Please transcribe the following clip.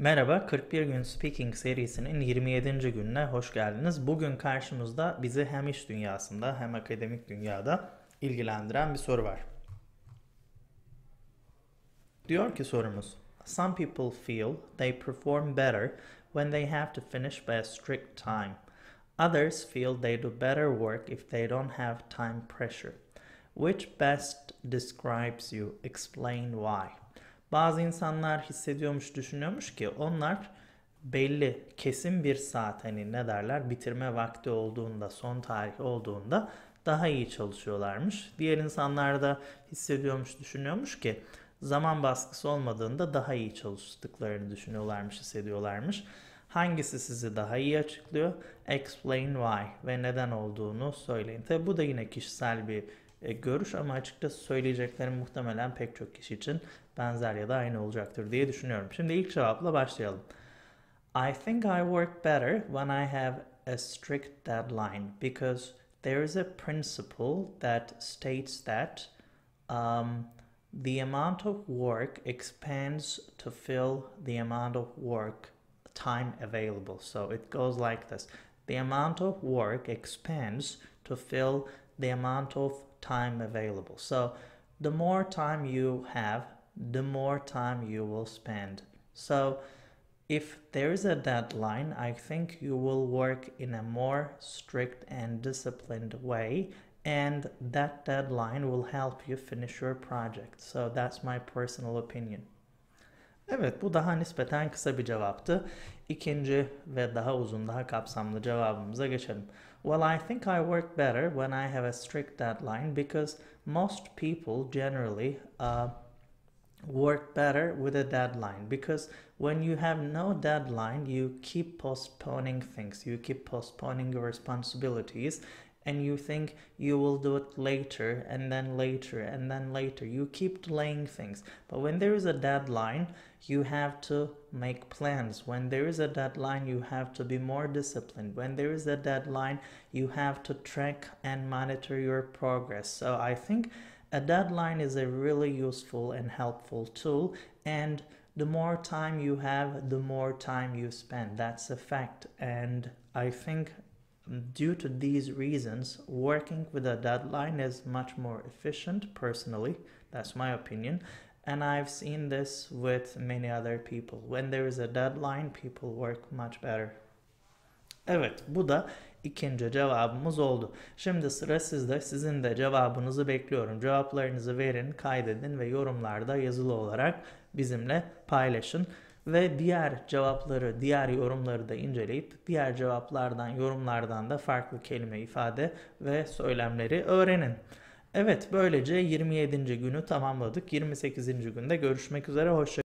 Merhaba, 41 Gün Speaking serisinin 27. gününe hoş geldiniz. Bugün karşımızda bizi hem iş dünyasında hem akademik dünyada ilgilendiren bir soru var. Diyor ki sorumuz, Some people feel they perform better when they have to finish by a strict time. Others feel they do better work if they don't have time pressure. Which best describes you? Explain why. Bazı insanlar hissediyormuş, düşünüyormuş ki onlar belli kesin bir saat hani ne derler bitirme vakti olduğunda son tarih olduğunda daha iyi çalışıyorlarmış. Diğer insanlar da hissediyormuş, düşünüyormuş ki zaman baskısı olmadığında daha iyi çalıştıklarını düşünüyorlarmış, hissediyorlarmış. Hangisi sizi daha iyi açıklıyor? Explain why ve neden olduğunu söyleyin. Tabi bu da yine kişisel bir e, görüş ama açıkçası söyleyeceklerim muhtemelen pek çok kişi için benzer ya da aynı olacaktır diye düşünüyorum. Şimdi ilk cevapla başlayalım. I think I work better when I have a strict deadline because there is a principle that states that um, the amount of work expands to fill the amount of work time available. So it goes like this the amount of work expands to fill the amount of time available. So the more time you have, the more time you will spend. So if there is a deadline, I think you will work in a more strict and disciplined way and that deadline will help you finish your project. So that's my personal opinion. Evet bu daha nispeten kısa bir cevaptı. İkinci ve daha uzun, daha kapsamlı cevabımıza geçelim. Well, I think I work better when I have a strict deadline because most people generally uh, work better with a deadline because when you have no deadline you keep postponing things you keep postponing your responsibilities and you think you will do it later and then later and then later. You keep delaying things. But when there is a deadline, you have to make plans. When there is a deadline, you have to be more disciplined. When there is a deadline, you have to track and monitor your progress. So I think a deadline is a really useful and helpful tool and the more time you have, the more time you spend. That's a fact. And I think Due to these reasons, working with a deadline is much more efficient personally. That's my opinion. And I've seen this with many other people. When there is a deadline, people work much better. Evet, bu da ikinci cevabımız oldu. Şimdi sıra sizde. Sizin de cevabınızı bekliyorum. Cevaplarınızı verin, kaydedin ve yorumlarda yazılı olarak bizimle paylaşın ve diğer cevapları, diğer yorumları da inceleyip diğer cevaplardan, yorumlardan da farklı kelime ifade ve söylemleri öğrenin. Evet böylece 27. günü tamamladık. 28. günde görüşmek üzere. Hoşçakalın.